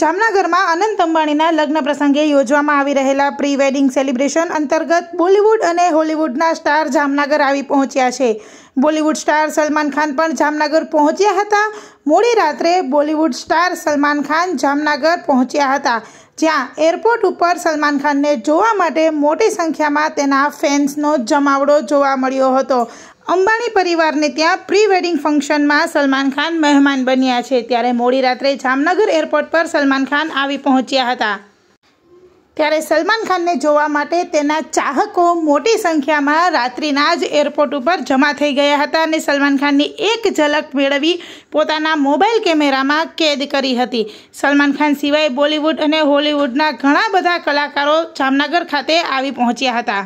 જામનગરમાં અનંત અંબાણીના લગ્ન પ્રસંગે યોજવામાં આવી રહેલા પ્રી વેડિંગ સેલિબ્રેશન અંતર્ગત બોલિવૂડ અને હોલિવૂડના સ્ટાર જામનગર આવી પહોંચ્યા છે બોલિવૂડ સ્ટાર સલમાન ખાન પણ જામનગર પહોંચ્યા હતા મોડી રાત્રે બોલિવૂડ સ્ટાર સલમાન ખાન જામનગર પહોંચ્યા હતા જ્યાં એરપોર્ટ ઉપર સલમાન ખાનને જોવા માટે મોટી સંખ્યામાં તેના ફેન્સનો જમાવડો જોવા મળ્યો હતો અંબાણી પરિવારને ત્યાં પ્રી વેડિંગ ફંક્શનમાં સલમાન ખાન મહેમાન બન્યા છે ત્યારે મોડી રાત્રે જામનગર એરપોર્ટ પર સલમાન ખાન આવી પહોંચ્યા હતા ત્યારે સલમાન ખાનને જોવા માટે તેના ચાહકો મોટી સંખ્યામાં રાત્રિના જ એરપોર્ટ ઉપર જમા થઈ ગયા હતા અને સલમાન ખાનની એક ઝલક મેળવી પોતાના મોબાઈલ કેમેરામાં કેદ કરી હતી સલમાન ખાન સિવાય બોલીવુડ અને હોલિવૂડના ઘણા બધા કલાકારો જામનગર ખાતે આવી પહોંચ્યા હતા